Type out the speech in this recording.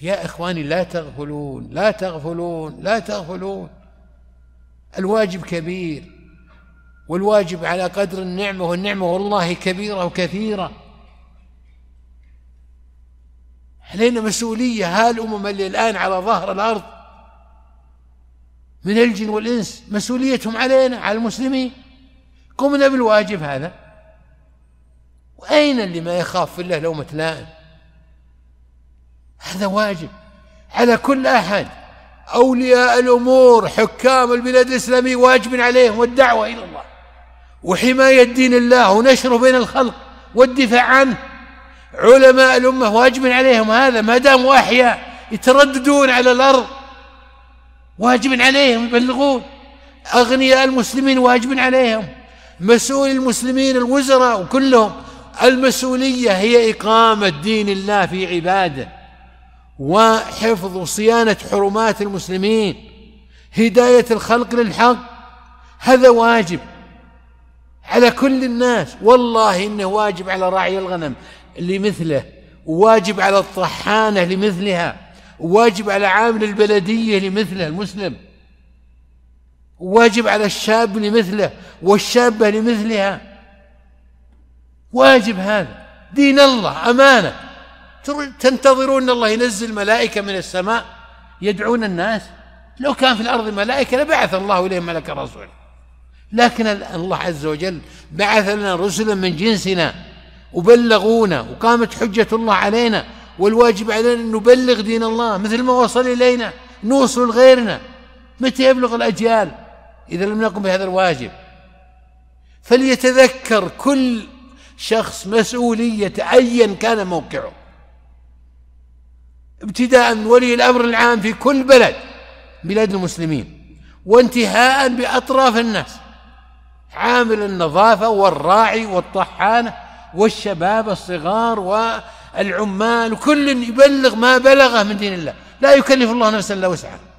يا إخواني لا تغفلون لا تغفلون لا تغفلون الواجب كبير والواجب على قدر النعمة والنعمة والله كبيرة وكثيرة علينا مسؤولية هالأمم اللي الآن على ظهر الأرض من الجن والإنس مسؤوليتهم علينا على المسلمين قمنا بالواجب هذا وأين اللي ما يخاف في الله لومة لائم هذا واجب على كل أحد أولياء الأمور حكام البلاد الإسلامية واجب عليهم والدعوة إلى الله وحماية دين الله ونشره بين الخلق والدفاع عنه علماء الأمة واجب عليهم هذا ما داموا أحياء يترددون على الأرض واجب عليهم يبلغون أغنياء المسلمين واجب عليهم مسؤول المسلمين الوزراء وكلهم المسؤولية هي إقامة دين الله في عباده وحفظ وصيانة حرمات المسلمين هداية الخلق للحق هذا واجب على كل الناس والله إنه واجب على راعي الغنم لمثله واجب على الطحانة لمثلها واجب على عامل البلدية لمثله المسلم واجب على الشاب لمثله والشابة لمثلها واجب هذا دين الله أمانة تنتظرون الله ينزل ملائكه من السماء يدعون الناس لو كان في الارض ملائكه لبعث الله اليهم ملك رسول لكن الله عز وجل بعث لنا رسلا من جنسنا وبلغونا وقامت حجه الله علينا والواجب علينا ان نبلغ دين الله مثل ما وصل الينا نوصل غيرنا متى يبلغ الاجيال اذا لم نقم بهذا الواجب فليتذكر كل شخص مسؤوليه ايا كان موقعه ابتداء من ولي الأمر العام في كل بلد بلاد المسلمين وانتهاء بأطراف الناس عامل النظافة والراعي والطحانة والشباب الصغار والعمال كل يبلغ ما بلغه من دين الله لا يكلف الله نفسا الا وسعها